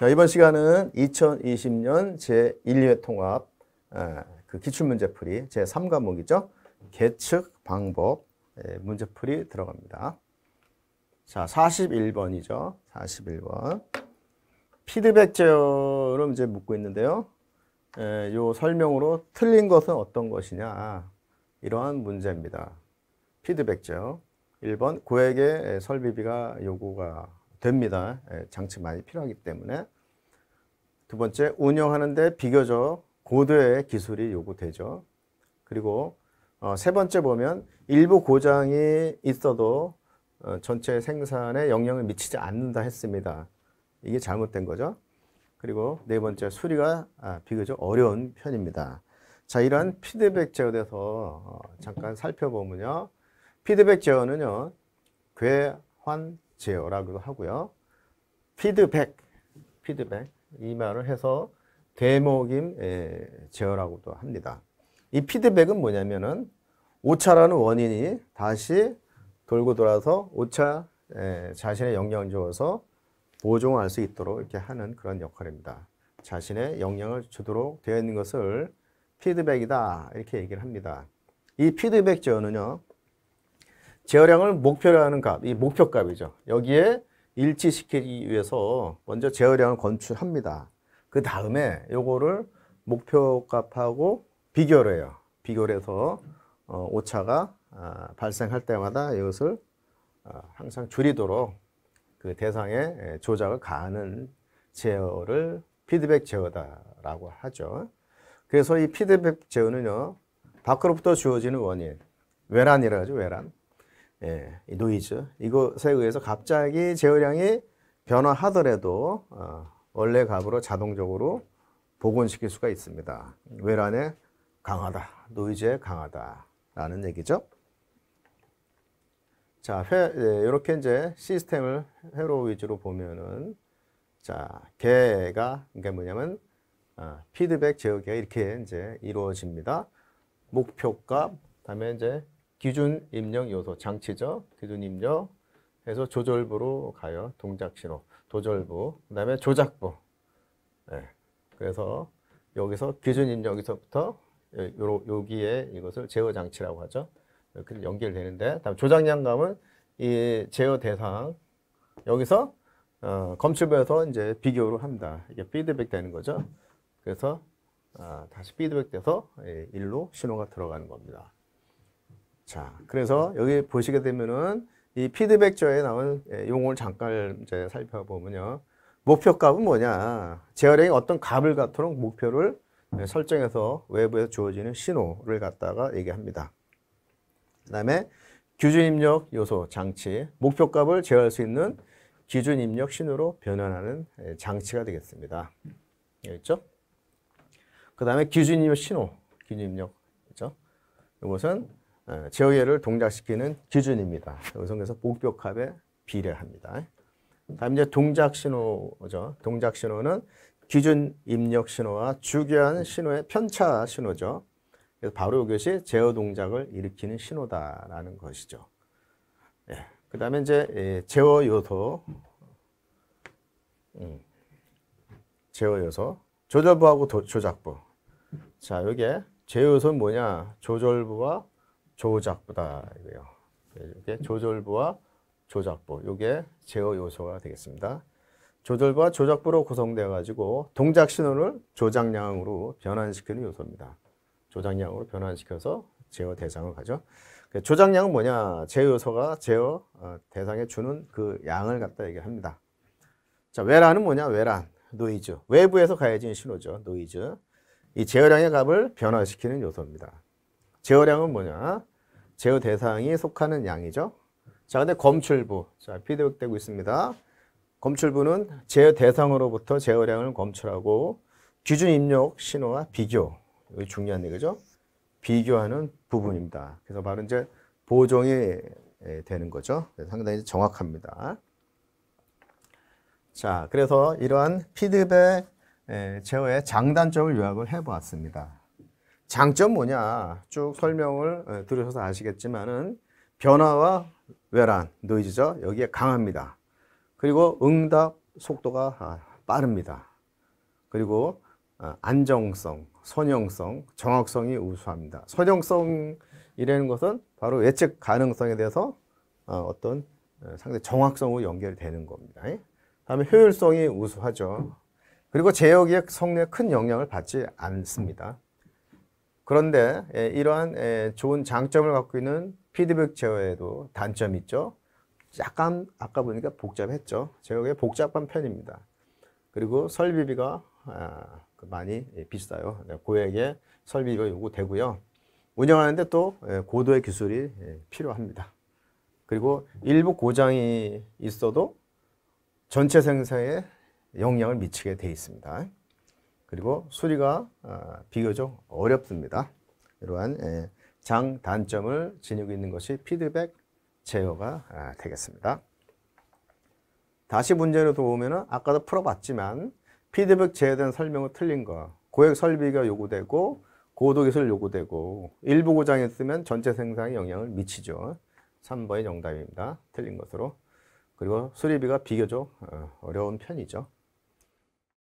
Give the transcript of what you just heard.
자, 이번 시간은 2020년 제1회 통합 아, 그 기출문제풀이 제3과목이죠. 계측 방법 예, 문제풀이 들어갑니다. 자, 41번이죠. 41번. 피드백 제어를 이제 묻고 있는데요. 에, 예, 요 설명으로 틀린 것은 어떤 것이냐. 이러한 문제입니다. 피드백 제어. 1번 고액의 설비비가 요구가 됩니다. 예, 장치 많이 필요하기 때문에. 두 번째, 운영하는데 비교적 고도의 기술이 요구되죠. 그리고 어, 세 번째 보면 일부 고장이 있어도 어, 전체 생산에 영향을 미치지 않는다 했습니다. 이게 잘못된 거죠. 그리고 네 번째 수리가 아, 비교적 어려운 편입니다. 자 이러한 피드백 제어에 대해서 어, 잠깐 살펴보면요. 피드백 제어는요. 괴환 제어라고 하고요. 피드백, 피드백 이 말을 해서 대목임 예, 제어라고도 합니다. 이 피드백은 뭐냐면은 오차라는 원인이 다시 돌고 돌아서 오차 예, 자신의 영향을 주어서 보정할 수 있도록 이렇게 하는 그런 역할입니다. 자신의 영향을 주도록 되어 있는 것을 피드백이다 이렇게 얘기를 합니다. 이 피드백 제어는요 제어량을 목표로 하는 값, 이 목표값이죠. 여기에 일치시키기 위해서 먼저 제어량을 건출합니다. 그 다음에 요거를 목표값하고 비교를 해요. 비교를 해서 어, 오차가 아, 발생할 때마다 이것을 어, 항상 줄이도록 그 대상의 예, 조작을 가하는 제어를 피드백 제어다라고 하죠. 그래서 이 피드백 제어는요. 밖으로부터 주어지는 원인, 외란이라 하죠. 외란. 예, 노이즈 이것에 의해서 갑자기 제어량이 변화하더라도 어, 원래 값으로 자동적으로 복원시킬 수가 있습니다. 외란에 강하다, 노이즈에 강하다라는 얘기죠. 자, 회, 예, 이렇게 이제 시스템을 회로 위주로 보면은 자, 개가 그러 그러니까 뭐냐면 어, 피드백 제어기가 이렇게 이제 이루어집니다. 목표값, 다음에 이제 기준 입력 요소 장치죠. 기준 입력 해서 조절부로 가요. 동작 신호, 도절부, 그 다음에 조작부. 네. 그래서 여기서 기준 입력에서부터 요, 여기에 이것을 제어 장치라고 하죠. 이렇게 연결되는데 다음 조작량감은 이 제어 대상 여기서 어, 검출부에서 이제 비교를 합니다. 이게 피드백 되는 거죠. 그래서 어, 다시 피드백 돼서 예, 일로 신호가 들어가는 겁니다. 자, 그래서 여기 보시게 되면은 이 피드백저에 나온 예, 용어를 잠깐 이제 살펴보면요. 목표 값은 뭐냐. 제어링이 어떤 값을 갖도록 목표를 예, 설정해서 외부에서 주어지는 신호를 갖다가 얘기합니다. 그 다음에 기준 입력 요소 장치, 목표 값을 제어할 수 있는 기준 입력 신호로 변환하는 예, 장치가 되겠습니다. 있죠? 그 다음에 기준 입력 신호, 기준 입력. 그죠? 이것은 어, 제어열을 동작시키는 기준입니다. 음성에서 복벽합에 비례합니다. 다음 이제 동작 신호죠. 동작 신호는 기준 입력 신호와 주기한 신호의 편차 신호죠. 그래서 바로 이것이 제어 동작을 일으키는 신호다라는 것이죠. 예. 그 다음에 이제 예, 제어 요소, 음. 제어 요소, 조절부하고 조작부. 자, 여기 제어 요소는 뭐냐? 조절부와 조작부다 이거요. 이게 조절부와 조작부. 이게 제어 요소가 되겠습니다. 조절부와 조작부로 구성되어 가지고 동작 신호를 조작량으로 변환시키는 요소입니다. 조작량으로 변환시켜서 제어 대상을 가죠. 그 조작량은 뭐냐? 제어 요소가 제어 어, 대상에 주는 그 양을 갖다 얘기합니다. 자, 외란은 뭐냐? 외란, 노이즈. 외부에서 가해진 신호죠. 노이즈. 이 제어량의 값을 변화시키는 요소입니다. 제어량은 뭐냐? 제어 대상이 속하는 양이죠. 자, 근데 검출부. 자, 피드백되고 있습니다. 검출부는 제어 대상으로부터 제어량을 검출하고 기준 입력 신호와 비교. 이거 중요한 얘기죠. 비교하는 부분입니다. 그래서 바로 이제 보정이 예, 되는 거죠. 상당히 정확합니다. 자, 그래서 이러한 피드백 예, 제어의 장단점을 요약을 해보았습니다. 장점 뭐냐 쭉 설명을 예, 들으셔서 아시겠지만은 변화와 외란, 노이즈죠. 여기에 강합니다. 그리고 응답 속도가 아, 빠릅니다. 그리고 아, 안정성, 선형성, 정확성이 우수합니다. 선형성이라는 것은 바로 예측 가능성에 대해서 어, 어떤 어, 상당 정확성으로 연결되는 겁니다. 예? 다음에 효율성이 우수하죠. 그리고 제역의 성능에 큰 영향을 받지 않습니다. 그런데 예, 이러한 예, 좋은 장점을 갖고 있는 피드백 제어에도 단점이 있죠. 약간 아까 보니까 복잡했죠. 제어가 복잡한 편입니다. 그리고 설비비가 아, 그 많이 예, 비싸요. 네, 고액의 설비비가 요구되고요. 운영하는데 또 고도의 기술이 필요합니다. 그리고 일부 고장이 있어도 전체 생산에 영향을 미치게 돼 있습니다. 그리고 수리가 어, 비교적 어렵습니다. 이러한 예, 장단점을 지니고 있는 것이 피드백 제어가 아, 되겠습니다. 다시 문제로 들어면 아까도 풀어봤지만 피드백 제어에 대한 설명은 틀린 거 고액 설비가 요구되고 고도기술 요구되고 일부 고장이 있으면 전체 생산에 영향을 미치죠. 3번이 정답입니다. 틀린 것으로. 그리고 수리비가 비교적 어, 어려운 편이죠.